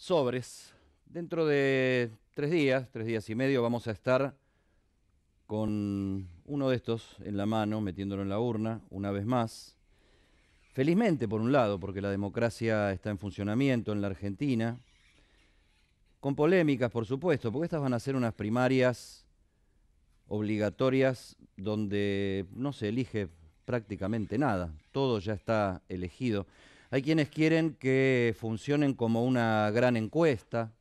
sobres. Dentro de tres días, tres días y medio, vamos a estar con uno de estos en la mano, metiéndolo en la urna, una vez más. Felizmente, por un lado, porque la democracia está en funcionamiento en la Argentina, con polémicas, por supuesto, porque estas van a ser unas primarias obligatorias donde no se elige prácticamente nada, todo ya está elegido. Hay quienes quieren que funcionen como una gran encuesta.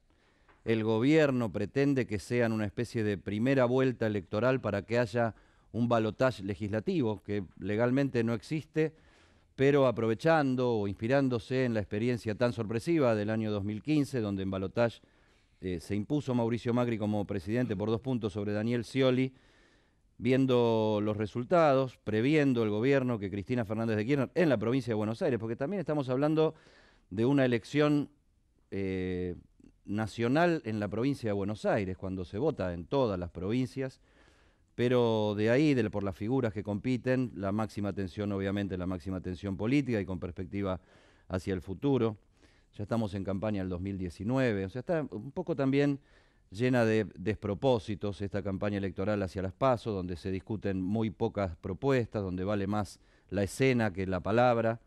El gobierno pretende que sean una especie de primera vuelta electoral para que haya un balotaje legislativo que legalmente no existe, pero aprovechando o inspirándose en la experiencia tan sorpresiva del año 2015, donde en balotaje eh, se impuso Mauricio Macri como presidente por dos puntos sobre Daniel Scioli, viendo los resultados, previendo el gobierno que Cristina Fernández de Kirchner en la provincia de Buenos Aires, porque también estamos hablando de una elección eh, nacional en la provincia de Buenos Aires, cuando se vota en todas las provincias, pero de ahí, por las figuras que compiten, la máxima atención, obviamente, la máxima atención política y con perspectiva hacia el futuro. Ya estamos en campaña el 2019, o sea, está un poco también llena de despropósitos esta campaña electoral hacia las PASO, donde se discuten muy pocas propuestas, donde vale más la escena que la palabra,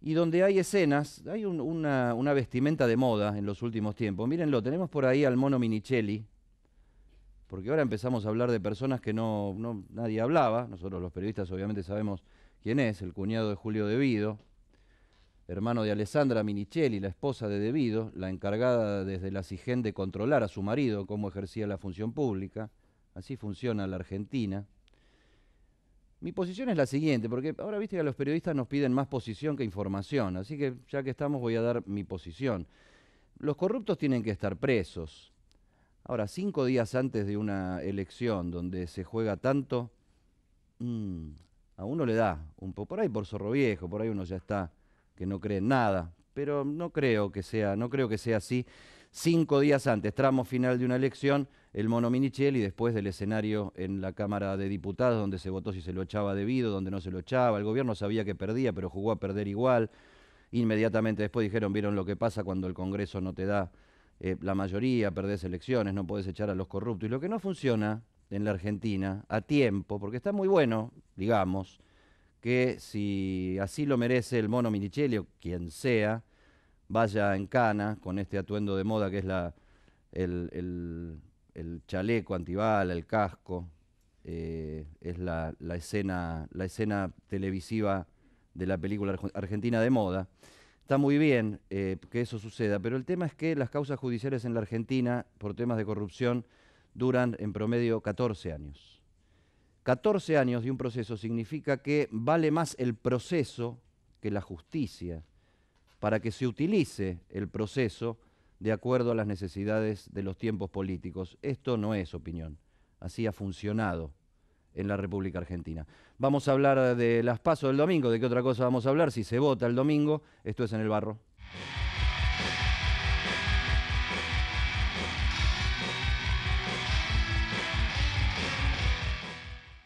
y donde hay escenas, hay una, vestimenta de moda en los últimos tiempos. Mírenlo, tenemos por ahí al mono Minichelli, porque ahora empezamos a hablar de personas que no, nadie hablaba, nosotros los periodistas obviamente sabemos quién es, el cuñado de Julio Devido, hermano de Alessandra Minichelli, la esposa de Debido, la encargada desde la CIGEN de controlar a su marido cómo ejercía la función pública. Así funciona la Argentina. Mi posición es la siguiente, porque ahora viste que los periodistas nos piden más posición que información, así que ya que estamos voy a dar mi posición. Los corruptos tienen que estar presos. Ahora, cinco días antes de una elección donde se juega tanto, mm, a uno le da un poco, por ahí por zorro viejo, por ahí uno ya está que no creen nada, pero no creo que sea, no creo que sea así. Cinco días antes, tramo final de una elección, el mono Minichiel y después del escenario en la Cámara de Diputados, donde se votó si se lo echaba debido, donde no se lo echaba. El gobierno sabía que perdía, pero jugó a perder igual. Inmediatamente después dijeron, vieron lo que pasa cuando el Congreso no te da eh, la mayoría, perdés elecciones, no podés echar a los corruptos. Y lo que no funciona en la Argentina a tiempo, porque está muy bueno, digamos, que si así lo merece el mono Minichelio, quien sea, vaya en cana con este atuendo de moda que es la, el, chaleco antibal, el casco, eh, es la, escena, la escena televisiva de la película argentina de moda. Está muy bien eh, que eso suceda, pero el tema es que las causas judiciales en la Argentina por temas de corrupción duran en promedio 14 años. 14 años de un proceso significa que vale más el proceso que la justicia para que se utilice el proceso de acuerdo a las necesidades de los tiempos políticos. Esto no es opinión, así ha funcionado en la República Argentina. Vamos a hablar de las pasos del domingo, de qué otra cosa vamos a hablar si se vota el domingo, esto es en el barro.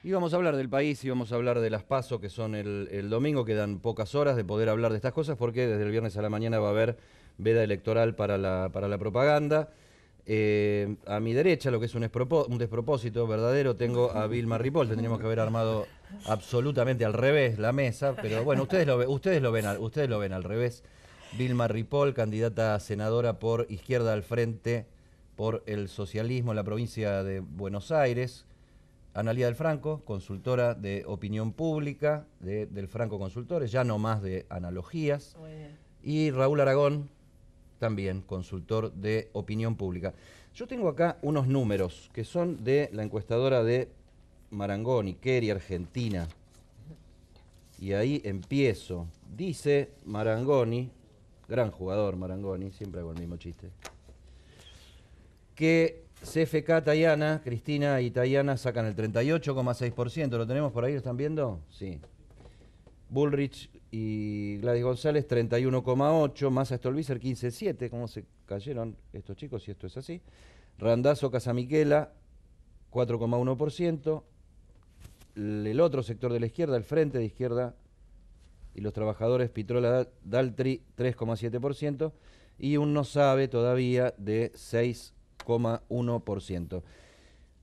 Y vamos a hablar del país, y vamos a hablar de las pasos que son el, domingo, quedan pocas horas de poder hablar de estas cosas, porque desde el viernes a la mañana va a haber veda electoral para la, para la propaganda. Eh, a mi derecha, lo que es un, despropósito verdadero, tengo a Vilma Ripoll, tendríamos que haber armado absolutamente al revés la mesa, pero bueno, ustedes lo, ustedes lo, ven, al, ustedes lo ven al revés. Vilma Ripoll, candidata a senadora por Izquierda al Frente por el Socialismo en la provincia de Buenos Aires Analía del Franco, consultora de opinión pública del Franco Consultores, ya no más de analogías. Y Raúl Aragón, también consultor de opinión pública. Yo tengo acá unos números que son de la encuestadora de Marangoni, Kerry, Argentina. Y ahí empiezo. Dice Marangoni, gran jugador Marangoni, siempre hago el mismo chiste, que CFK Tayana, Cristina y Tayana sacan el 38,6%. ¿Lo tenemos por ahí? ¿Lo están viendo? Sí. Bullrich y Gladys González 31,8. Massa Stolbizer 15,7. ¿Cómo se cayeron estos chicos si esto es así? Randazo Casamiquela 4,1%. El otro sector de la izquierda, el frente de izquierda y los trabajadores Pitrola Daltri 3,7% y un no sabe todavía de 6%.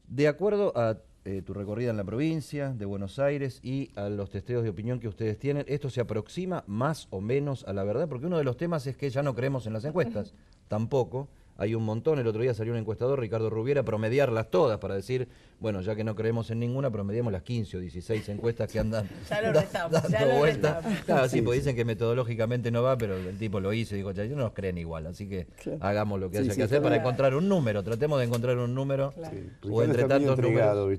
De acuerdo a eh, tu recorrida en la provincia de Buenos Aires y a los testeos de opinión que ustedes tienen, ¿esto se aproxima más o menos a la verdad? Porque uno de los temas es que ya no creemos en las encuestas, tampoco. Hay un montón, el otro día salió un encuestador, Ricardo Rubiera, a promediarlas todas para decir bueno, ya que no creemos en ninguna, promediamos las 15 o 16 encuestas que andan dando vueltas. sí, pues dicen que metodológicamente no va, pero el tipo lo hizo y dijo, ya, no nos creen igual, así que hagamos lo que haya que hacer para encontrar un número, tratemos de encontrar un número claro. o entre tantos números.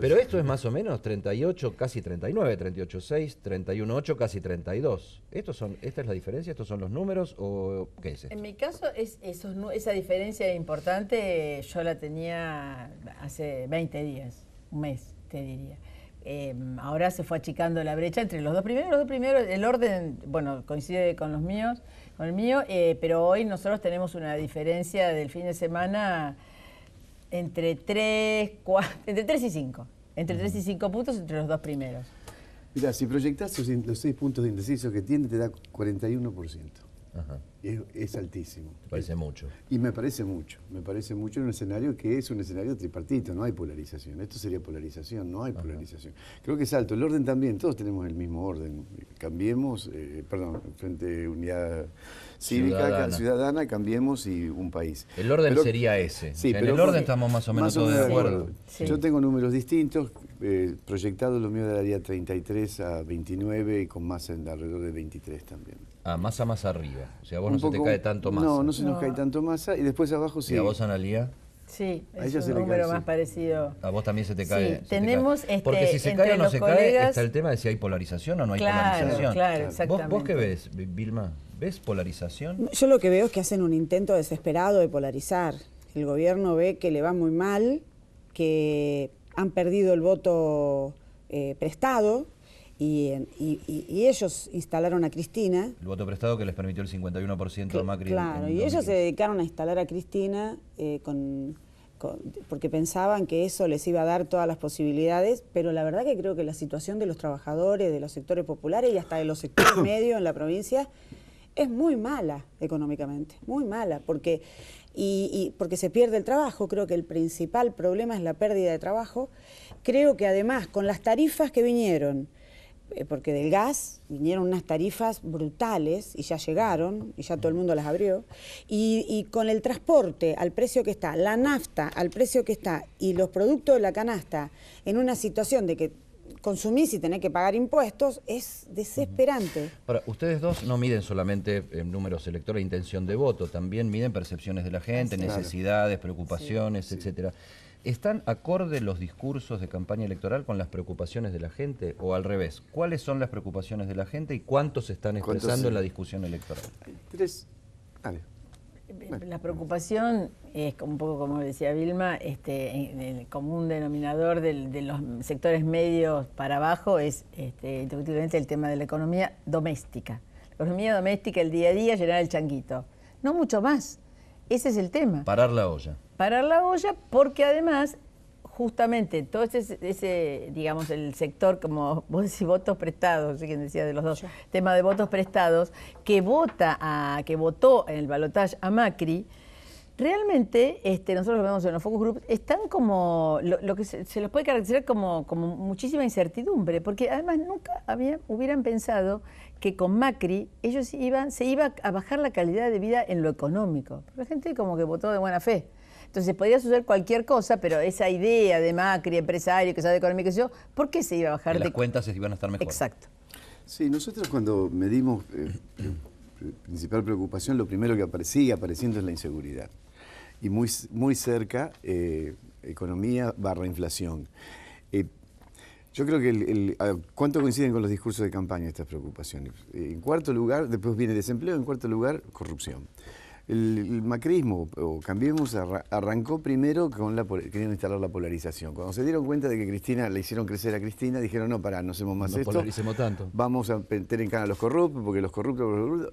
pero esto es más o menos 38, casi 39, 38, 6, 31, 8, casi 32. Estos son, ¿Esta es la diferencia? ¿Estos son los números o qué es esto? En mi caso, es, esa diferencia importante yo la tenía hace 20 días, un mes, te diría. Em, ahora se fue achicando la brecha entre los dos primeros, los dos primeros, el orden, bueno, coincide con los míos, con el mío, eh, pero hoy nosotros tenemos una diferencia del fin de semana entre 3, entre 3 y 5, entre 3 y 5 puntos entre los dos primeros. Mira, si proyectas los 6 puntos de indeciso que tiene, te da 41%. Es, altísimo. parece eh, mucho? Y me parece mucho, me parece mucho en un escenario que es un escenario tripartito, no hay polarización. Esto sería polarización, no hay polarización. Creo que es alto. El orden también, todos tenemos el mismo orden. Cambiemos, eh, perdón, Frente Unidad Cívica, ciudadana. cambiemos y un país. El orden sería ese. Sí, pero el orden estamos más o menos todos de acuerdo. Yo tengo números distintos, eh, proyectado lo mío daría 33 a 29 y con más en alrededor de 23 también. Ah, masa más arriba. O sea, a vos no se te cae tanto masa. No, no se nos cae tanto masa. Y después abajo sí. ¿Y a vos, Analía? Sí, A es un número más parecido. A vos también se te cae. tenemos, este, Porque si se cae o no se cae, está el tema de si hay polarización o no hay polarización. claro, ¿Vos, ¿Vos qué ves, Vilma? ¿Ves polarización? Yo lo que veo es que hacen un intento desesperado de polarizar. El gobierno ve que le va muy mal, que han perdido el voto eh, prestado, y, ellos instalaron a Cristina. El voto prestado que les permitió el 51% a Macri. Claro, y ellos se dedicaron a instalar a Cristina eh, porque pensaban que eso les iba a dar todas las posibilidades, pero la verdad que creo que la situación de los trabajadores, de los sectores populares y hasta de los sectores medios en la provincia es muy mala económicamente, muy mala, porque, y, porque se pierde el trabajo, creo que el principal problema es la pérdida de trabajo. Creo que además con las tarifas que vinieron, eh, porque del gas vinieron unas tarifas brutales y ya llegaron y ya todo el mundo las abrió. Y, con el transporte al precio que está, la nafta al precio que está y los productos de la canasta en una situación de que consumís y tenés que pagar impuestos, es desesperante. Ahora, ustedes dos no miden solamente eh, números electorales, intención de voto, también miden percepciones de la gente, necesidades, preocupaciones, etcétera. ¿Están acorde los discursos de campaña electoral con las preocupaciones de la gente o al revés? ¿Cuáles son las preocupaciones de la gente y cuántos se están expresando en la discusión electoral? Tres. La preocupación es un poco como decía Vilma, este, el común denominador de los sectores medios para abajo es este, el tema de la economía doméstica. La economía doméstica, el día a día, llenar el changuito. No mucho más. Ese es el tema. Parar la olla. Parar la olla porque además, justamente, todo ese, digamos, el sector, como vos decís, votos prestados, ¿sí? quien decía de los dos, tema de votos prestados, que vota a, que votó en el balotaje a Macri, Realmente, este, nosotros vemos en los focus groups, están como, lo, que se, los puede caracterizar como, muchísima incertidumbre, porque además nunca hubieran pensado que con Macri ellos iban, se iba a bajar la calidad de vida en lo económico. La gente como que votó de buena fe. Entonces podría suceder cualquier cosa, pero esa idea de Macri, empresario, que sabe economía que yo, ¿por qué se iba a bajar? de... las cuentas iban a estar mejor. Exacto. Sí, nosotros cuando medimos, eh, principal preocupación, lo primero que aparecía apareciendo es la inseguridad y muy, muy cerca eh, economía barra inflación. Eh, yo creo que el, cuánto coinciden con los discursos de campaña estas preocupaciones. Eh, en cuarto lugar, después viene desempleo, en cuarto lugar, corrupción. El, macrismo, o cambiemos, arrancó primero con la querían instalar la polarización. Cuando se dieron cuenta de que Cristina le hicieron crecer a Cristina, dijeron no, pará, no hacemos más no Polaricemos tanto. Vamos a tener en cara a los corruptos, porque los corruptos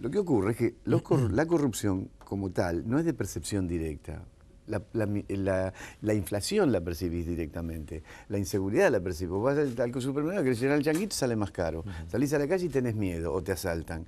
lo que ocurre es que mm. la corrupción como tal no es de percepción directa. La, inflación la percibís directamente, la inseguridad la percibís. Vos vas al, supermercado supermercado, le llenar el changuito, sale más caro. Salís a la calle y tenés miedo o te asaltan.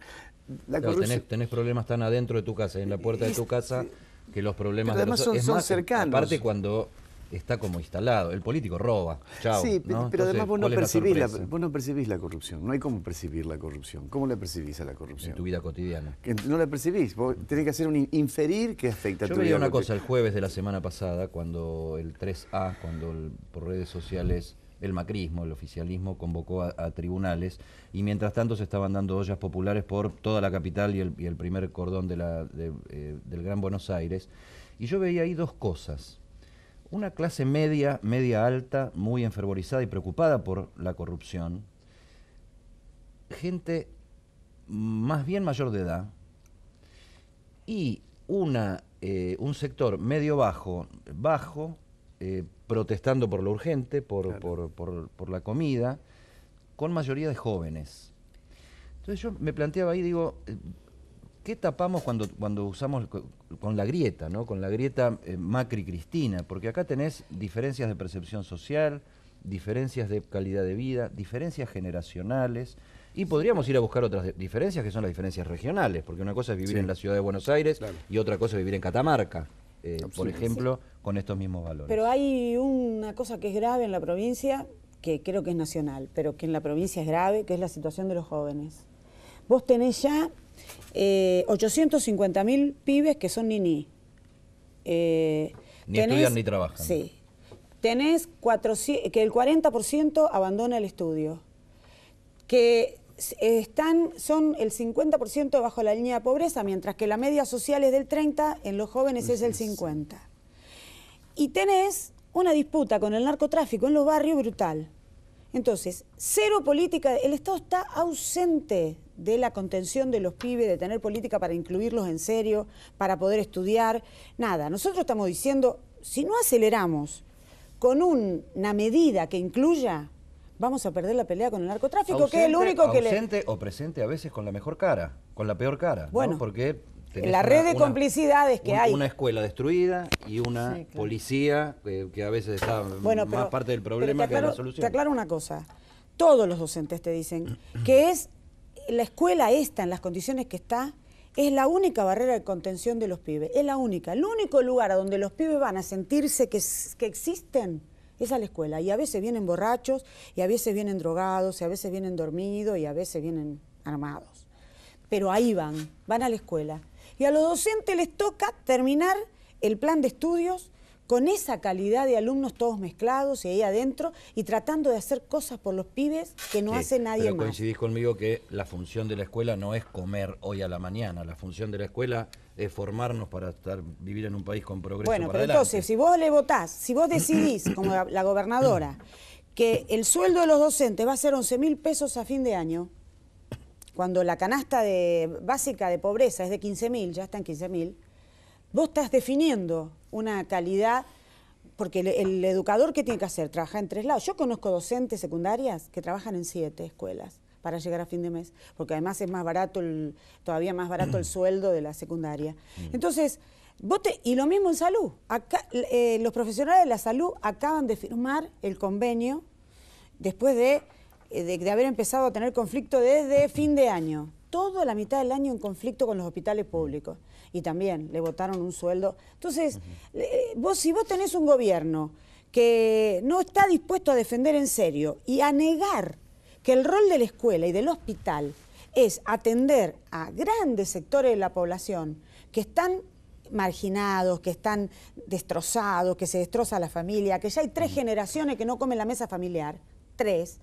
La tenés, problemas tan adentro de tu casa, en la puerta de tu casa, que los problemas... además de son, es son más, cercanos. cuando está como instalado. El político roba. Chao, sí, pero además vos no, percibís la, vos no percibís la corrupción. No hay cómo percibir la corrupción. ¿Cómo la percibís a la corrupción? En tu vida cotidiana. no la percibís. Vos tenés que hacer un inferir que afecta a tu vida. Yo una cosa el jueves de la semana pasada, cuando el 3A, cuando por redes sociales el macrismo, el oficialismo convocó a, tribunales y mientras tanto se estaban dando ollas populares por toda la capital y el, primer cordón eh, del Gran Buenos Aires. Y yo veía ahí dos cosas una clase media, media alta, muy enfervorizada y preocupada por la corrupción, gente más bien mayor de edad y una, eh, un sector medio bajo, bajo, eh, protestando por lo urgente, por, por, la comida, con mayoría de jóvenes. Entonces yo me planteaba ahí, digo, eh, ¿Qué tapamos cuando, cuando usamos con la grieta, ¿no? con la grieta eh, Macri-Cristina? Porque acá tenés diferencias de percepción social, diferencias de calidad de vida, diferencias generacionales, y podríamos ir a buscar otras diferencias que son las diferencias regionales, porque una cosa es vivir en la ciudad de Buenos Aires y otra cosa es vivir en Catamarca. Eh, por ejemplo, con estos mismos valores. Pero hay una cosa que es grave en la provincia, que creo que es nacional, pero que en la provincia es grave, que es la situación de los jóvenes. Vos tenés ya eh, 850 mil pibes que son niní. Eh, ni estudian ni trabajan. Sí. Tenés que el 40% abandona el estudio. Que están, son el 50% bajo la línea de pobreza, mientras que la media social es del 30, en los jóvenes es el 50. Y tenés una disputa con el narcotráfico en los barrios brutal. Entonces, cero política, el Estado está ausente de la contención de los pibes, de tener política para incluirlos en serio, para poder estudiar, nada. Nosotros estamos diciendo, si no aceleramos con una medida que incluya, vamos a perder la pelea con el narcotráfico, que es el único que le... Ausente o presente a veces con la mejor cara, con la peor cara, ¿no? Porque la red de complicidades que hay. Una escuela destruida y una policía eh, que, a veces está bueno, más parte del problema que de la solución. Te aclaro una cosa. Todos los docentes te dicen que es la escuela esta, en las condiciones que está, es la única barrera de contención de los pibes. Es la única. El único lugar a donde los pibes van a sentirse que, que existen es a la escuela. Y a veces vienen borrachos, y a veces vienen drogados, y a veces vienen dormidos, y a veces vienen armados. Pero ahí van, van a la escuela. Y a los docentes les toca terminar el plan de estudios con esa calidad de alumnos todos mezclados y ahí adentro y tratando de hacer cosas por los pibes que no hace nadie pero más. Coincidís conmigo que la función de la escuela no es comer hoy a la mañana, la función de la escuela es formarnos para estar, vivir en un país con progreso. Bueno, pero entonces, si vos le votás, si vos decidís, como la, gobernadora, que el sueldo de los docentes va a ser 11 mil pesos a fin de año, cuando la canasta de, básica de pobreza es de 15.000, ya está en 15.000, vos estás definiendo una calidad, porque el, educador, ¿qué tiene que hacer? Trabajar en tres lados. Yo conozco docentes secundarias que trabajan en siete escuelas para llegar a fin de mes, porque además es más barato, todavía más barato el sueldo de la secundaria. Mm. Entonces, vos y lo mismo en salud. Eh, los profesionales de la salud acaban de firmar el convenio después de eh, de, haber empezado a tener conflicto desde fin de año toda la mitad del año en conflicto con los hospitales públicos. Y también le votaron un sueldo. Entonces, eh, vos si vos tenés un gobierno que no está dispuesto a defender en serio y a negar que el rol de la escuela y del hospital es atender a grandes sectores de la población que están marginados, que están destrozados, que se destroza la familia, que ya hay tres generaciones que no comen la mesa familiar, tres,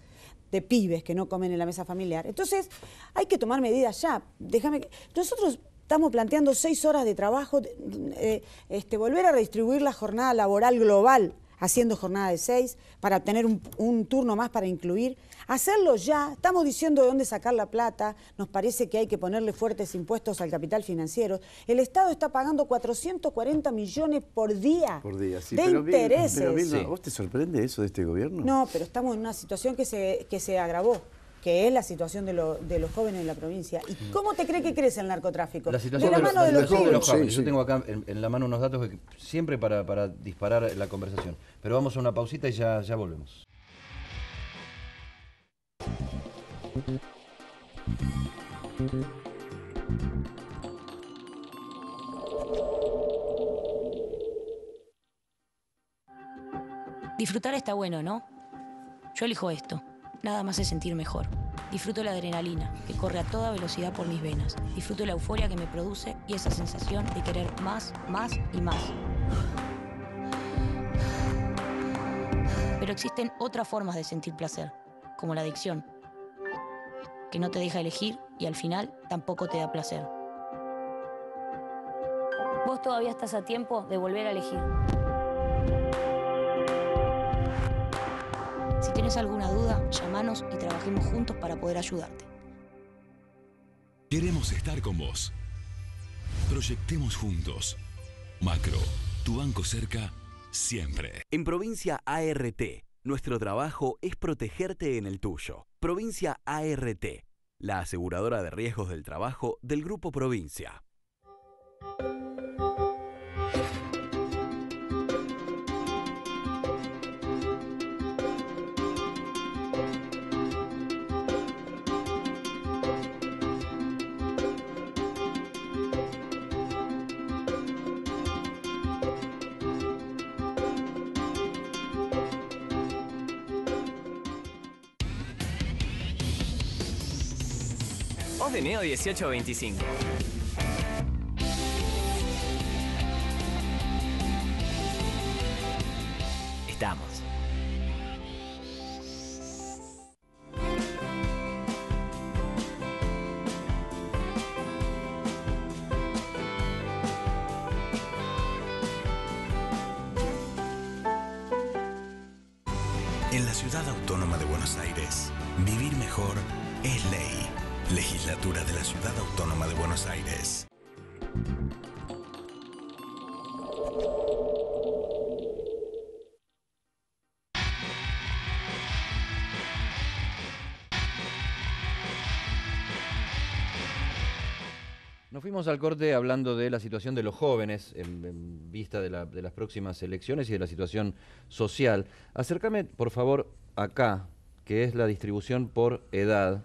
de pibes que no comen en la mesa familiar. Entonces, hay que tomar medidas ya. Déjame que... Nosotros estamos planteando seis horas de trabajo, eh, este, volver a redistribuir la jornada laboral global haciendo jornada de seis, para tener un, turno más para incluir. Hacerlo ya, estamos diciendo de dónde sacar la plata, nos parece que hay que ponerle fuertes impuestos al capital financiero. El Estado está pagando 440 millones por día, por de intereses. ¿Vos te sorprende eso de este gobierno? No, pero estamos en una situación que se, que se agravó que es la situación de, los jóvenes en la provincia. ¿Y mm. cómo te cree que crece el narcotráfico? La situación de la mano de los, jóvenes. Yo tengo acá en, la mano unos datos siempre para, disparar la conversación. Pero vamos a una pausita y ya, ya volvemos. Disfrutar está bueno, ¿no? Yo elijo esto nada más es sentir mejor. Disfruto la adrenalina que corre a toda velocidad por mis venas. Disfruto la euforia que me produce y esa sensación de querer más, más y más. Pero existen otras formas de sentir placer, como la adicción, que no te deja elegir y al final tampoco te da placer. Vos todavía estás a tiempo de volver a elegir. Si tienes alguna duda, llámanos y trabajemos juntos para poder ayudarte. Queremos estar con vos. Proyectemos juntos. Macro, tu banco cerca, siempre. En provincia ART, nuestro trabajo es protegerte en el tuyo. Provincia ART, la aseguradora de riesgos del trabajo del Grupo Provincia. 1825. Estamos. En la ciudad autónoma de Buenos Aires, vivir mejor es ley. Legislatura de la Ciudad Autónoma de Buenos Aires. Nos fuimos al corte hablando de la situación de los jóvenes en, vista de, de, las próximas elecciones y de la situación social. Acércame, por favor, acá, que es la distribución por edad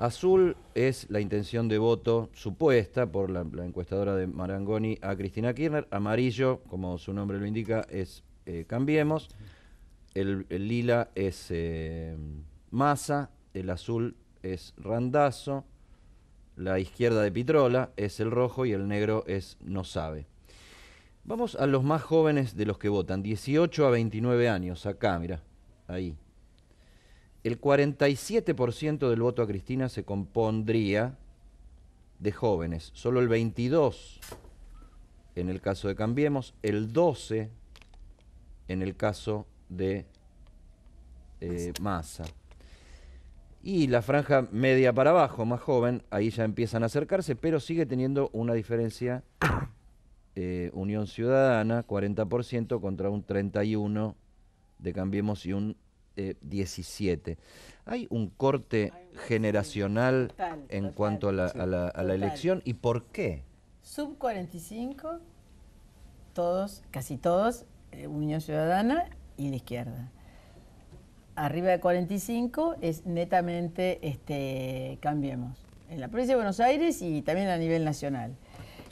Azul es la intención de voto supuesta por la, encuestadora de Marangoni a Cristina Kirchner. Amarillo, como su nombre lo indica, es eh, Cambiemos. El, lila es eh, Masa. El azul es Randazo. La izquierda de Pitrola es el rojo y el negro es No Sabe. Vamos a los más jóvenes de los que votan, 18 a 29 años, acá, mira, ahí, el 47% del voto a Cristina se compondría de jóvenes, solo el 22% en el caso de Cambiemos, el 12% en el caso de eh, Massa. Y la franja media para abajo, más joven, ahí ya empiezan a acercarse, pero sigue teniendo una diferencia. Eh, Unión Ciudadana, 40% contra un 31% de Cambiemos y un 17. Hay un corte generacional en cuanto a la, elección y por qué. Sub 45, todos, casi todos, eh, Unión Ciudadana y la izquierda. Arriba de 45 es netamente este, cambiemos. En la provincia de Buenos Aires y también a nivel nacional.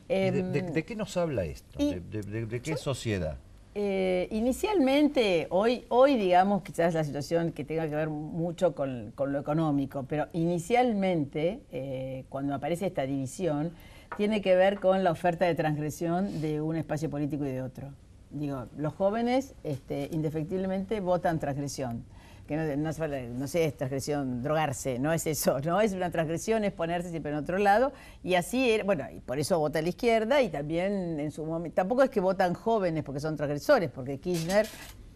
de, em, qué nos habla esto? ¿De, qué sociedad? Eh, inicialmente, hoy, hoy digamos quizás la situación que tenga que ver mucho con, lo económico, pero inicialmente, eh, cuando aparece esta división, tiene que ver con la oferta de transgresión de un espacio político y de otro. Digo, los jóvenes este, indefectiblemente votan transgresión que no, no, no, sé, es transgresión drogarse, no es eso, no es una transgresión, es ponerse siempre en otro lado. Y así, bueno, y por eso vota a la izquierda y también en su momento, tampoco es que votan jóvenes porque son transgresores, porque Kirchner,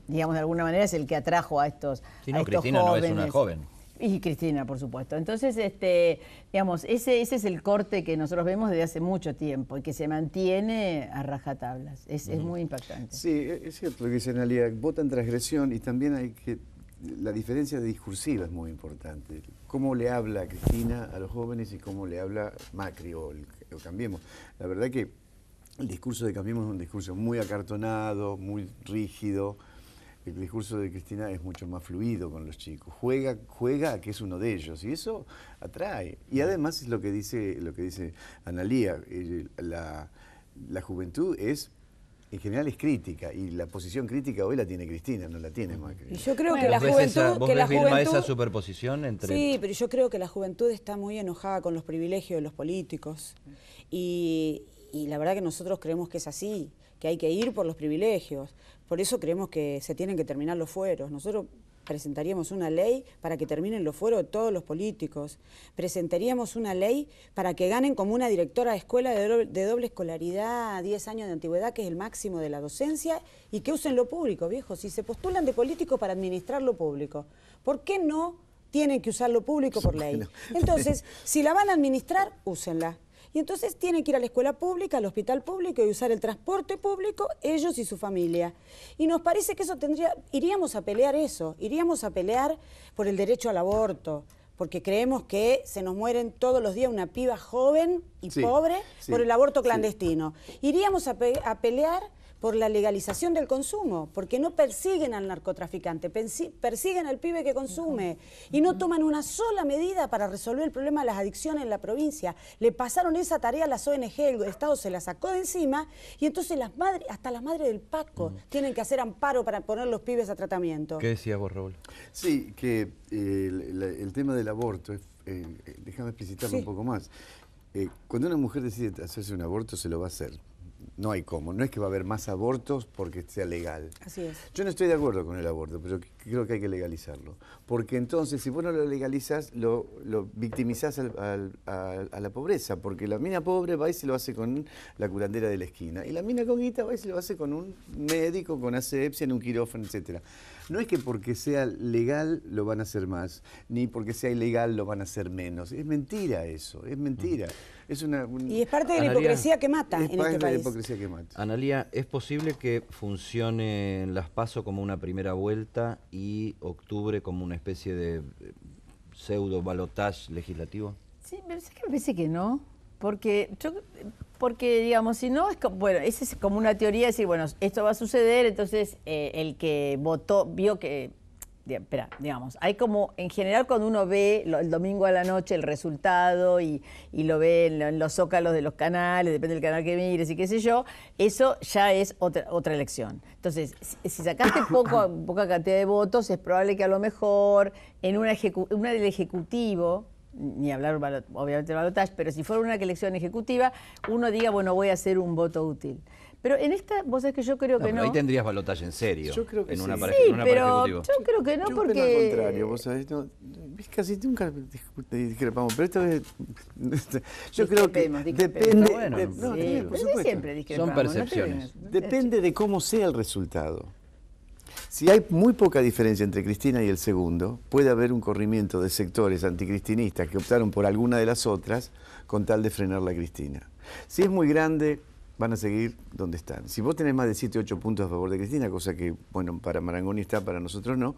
digamos de alguna manera, es el que atrajo a estos, sí, no, Cristina no es una joven. Y Cristina, por supuesto. Entonces, este, digamos, ese, ese es el corte que nosotros vemos desde hace mucho tiempo y que se mantiene a rajatablas. Es, muy impactante. Sí, e, es cierto lo que dice Analia, transgresión y también hay que la diferencia discursiva es muy importante. Cómo le habla Cristina a los jóvenes y cómo le habla Macri o, Cambiemos. La verdad que el discurso de Cambiemos es un discurso muy acartonado, muy rígido. El discurso de Cristina es mucho más fluido con los chicos. Juega, juega a que es uno de ellos y eso atrae. Y además es lo que dice, lo que dice Analía, eh, la, la juventud es en general es crítica y la posición crítica hoy la tiene Cristina, no la tiene Macri. yo creo que la juventud, que la esa superposición entre Sí, pero yo creo que la juventud está muy enojada con los privilegios de los políticos y, y la verdad que nosotros creemos que es así, que hay que ir por los privilegios. Por eso creemos que se tienen que terminar los fueros. Nosotros presentaríamos una ley para que terminen los fueros de todos los políticos. Presentaríamos una ley para que ganen como una directora de escuela de doble, escolaridad a escolaridad, 10 años de antigüedad, que es el máximo de la docencia, y que usen lo público, viejo. Si se postulan de políticos para administrar lo público, ¿por qué no tienen que usar lo público por ley? Entonces, si la van a administrar, úsenla. Y entonces tienen que ir a la escuela pública, al hospital público y usar el transporte público, ellos y su familia. Y nos parece que eso tendría, iríamos a pelear eso, iríamos a pelear por el derecho al aborto, porque creemos que se nos mueren todos los días una piba joven y pobre por el aborto clandestino. Iríamos a pelear por la legalización del consumo, porque no persiguen al narcotraficante, persiguen al pibe que consume y no toman una sola medida para resolver el problema de las adicciones en la provincia. Le pasaron esa tarea a las ONG, el Estado se la sacó de encima y entonces las madres, hasta las madres del Paco, tienen que hacer amparo para poner los pibes a tratamiento. ¿Qué decías vos, Raúl? Sí, que eh, el, tema del aborto, eh, eh, déjame explicitarlo un poco más. cuando una mujer decide hacerse un aborto, se lo va a hacer no hay cómo. No es que va a haber más abortos porque sea legal. Así es. Yo no estoy de acuerdo con el aborto, pero creo que hay que legalizarlo. Porque entonces, si vos no lo legalizás, lo, victimizás a, la pobreza. Porque la mina pobre va y se lo hace con la curandera de la esquina. Y la mina con va y se lo hace con un médico, con asepsia, en un quirófano, etcétera no es que porque sea legal lo van a hacer más, ni porque sea ilegal lo van a hacer menos. Es mentira eso, es mentira. Es una, Y es parte de la hipocresía que mata en este país. De la hipocresía que mata. Analía, ¿es posible que funcione las PASO como una primera vuelta y octubre como una especie de eh, pseudo balotaje legislativo? Sí, que me parece que no, porque yo porque, digamos, si no, es bueno, esa es como una teoría decir, bueno, esto va a suceder, entonces eh, el que votó, vio que, espera, digamos, hay como, en general cuando uno ve el domingo a la noche el resultado y, lo ve en, los zócalos de los canales, depende del canal que mires y qué sé yo, eso ya es otra, otra elección. Entonces, si, sacaste poco, poca cantidad de votos, es probable que a lo mejor en una, una del Ejecutivo ni hablar obviamente de balotaje, pero si fuera una elección ejecutiva, uno diga, bueno, voy a hacer un voto útil. Pero en esta, vos sabés que yo creo que no. Ahí tendrías balotaje en serio. Yo creo que en sí. Una en una pero yo creo que no yo porque... Yo al contrario, vos sabés, casi nunca discrepamos, pero esto vez... yo creo que depende... Bueno, siempre discrepamos. Son percepciones. depende de cómo sea el resultado. Si hay muy poca diferencia entre Cristina y el segundo, puede haber un corrimiento de sectores anticristinistas que optaron por alguna de las otras con tal de frenar la Cristina. Si es muy grande, van a seguir donde están. Si vos tenés más de 7, 8 puntos a favor de Cristina, cosa que, bueno, para Marangoni está, para nosotros no,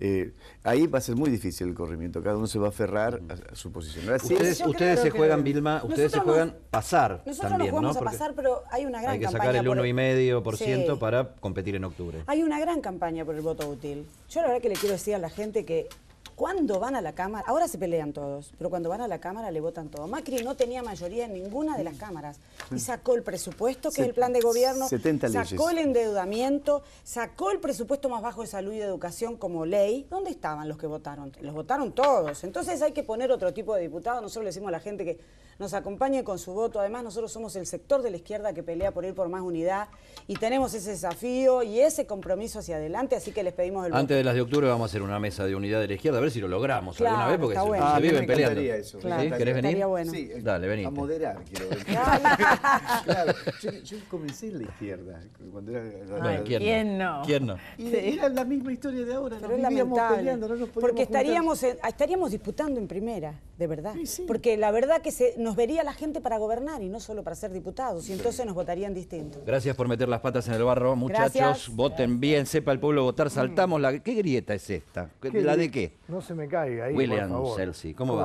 eh, ahí va a ser muy difícil el corrimiento, cada uno se va a aferrar a, su posición. ustedes, se juegan, Vilma, ustedes se juegan pasar nosotros también, ¿no? a pasar, pero hay una gran campaña Hay que sacar el 1,5% por... ciento para competir en octubre. Hay una gran campaña por el voto útil. Yo la verdad que le quiero decir a la gente que cuando van a la Cámara, ahora se pelean todos, pero cuando van a la Cámara le votan todo. Macri no tenía mayoría en ninguna de las mm. cámaras y mm. sacó el presupuesto, que es el plan de gobierno, sacó el endeudamiento, sacó el presupuesto más bajo de salud y educación como ley. ¿Dónde estaban los que votaron? Los votaron todos. Entonces hay que poner otro tipo de diputados. Nosotros le decimos a la gente que nos acompañe con su voto. Además, nosotros somos el sector de la izquierda que pelea por ir por más unidad y tenemos ese desafío y ese compromiso hacia adelante, así que les pedimos el voto. Antes de las de octubre vamos a hacer una mesa de unidad de la izquierda ver si lo logramos alguna vez, porque se, bueno. en viven peleando. Eso, ¿Querés venir? Bueno. Sí, eh, Dale, vení. A moderar, quiero claro, yo, comencé en la izquierda. Cuando era, la, ¿quién, no? ¿Quién no? Y era la misma historia de ahora, Pero nos vivíamos peleando, no nos Porque estaríamos, estaríamos disputando en primera, de verdad. porque la verdad que se, nos vería la gente para gobernar y no solo para ser diputados, y entonces nos votarían distinto. Gracias por meter las patas en el barro, muchachos. Voten bien, sepa el pueblo votar. Mm. Saltamos la... ¿Qué grieta es esta? ¿La de qué? No se me caiga ahí, por ¿cómo,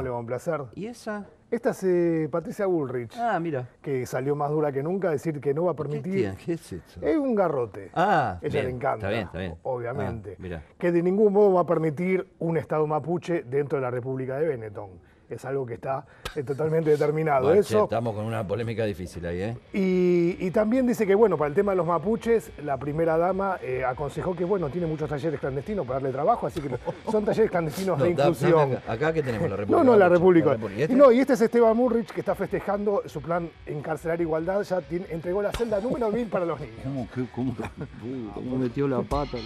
le va? Un placer. ¿Y esa? Esta es eh, Patricia Bullrich. Ah, mira. Que salió más dura que nunca a decir que no va a permitir. ¿Qué, es Es un garrote. Ah, ella le encanta. Está bien, está bien. Obviamente. Ah, que de ningún modo va a permitir un Estado mapuche dentro de la República de Benetton es algo que está eh, totalmente determinado. Eso, estamos con una polémica difícil ahí, ¿eh? Y, también dice que, bueno, para el tema de los mapuches, la primera dama eh, aconsejó que, bueno, tiene muchos talleres clandestinos para darle trabajo, así que son talleres clandestinos de inclusión. Acá, que tenemos la República. no, no, la República. Este? ¿Y No, y este es Esteban Murrich, que está festejando su plan Encarcelar Igualdad, ya entregó la celda número 1000 para los niños. ¿Cómo, cómo, cómo metió la pata?